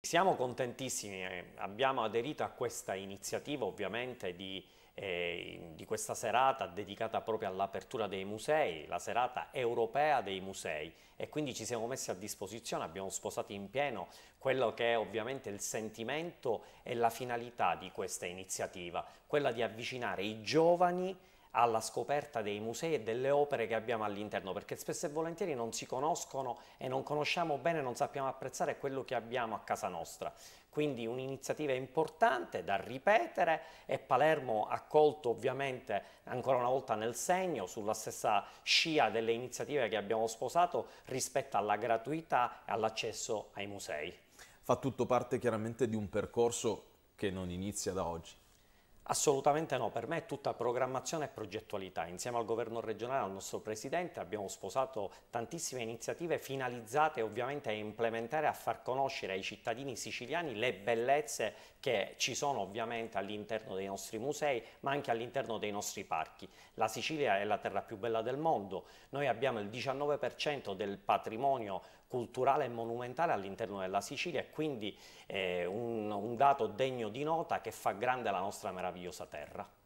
Siamo contentissimi, eh, abbiamo aderito a questa iniziativa ovviamente di, eh, di questa serata dedicata proprio all'apertura dei musei, la serata europea dei musei e quindi ci siamo messi a disposizione, abbiamo sposato in pieno quello che è ovviamente il sentimento e la finalità di questa iniziativa, quella di avvicinare i giovani alla scoperta dei musei e delle opere che abbiamo all'interno, perché spesso e volentieri non si conoscono e non conosciamo bene, non sappiamo apprezzare quello che abbiamo a casa nostra. Quindi un'iniziativa importante da ripetere e Palermo ha colto ovviamente ancora una volta nel segno sulla stessa scia delle iniziative che abbiamo sposato rispetto alla gratuità e all'accesso ai musei. Fa tutto parte chiaramente di un percorso che non inizia da oggi, Assolutamente no, per me è tutta programmazione e progettualità. Insieme al governo regionale, al nostro presidente, abbiamo sposato tantissime iniziative finalizzate ovviamente a implementare a far conoscere ai cittadini siciliani le bellezze che ci sono ovviamente all'interno dei nostri musei, ma anche all'interno dei nostri parchi. La Sicilia è la terra più bella del mondo, noi abbiamo il 19% del patrimonio culturale e monumentale all'interno della Sicilia e quindi eh, un, un dato degno di nota che fa grande la nostra meravigliosa terra.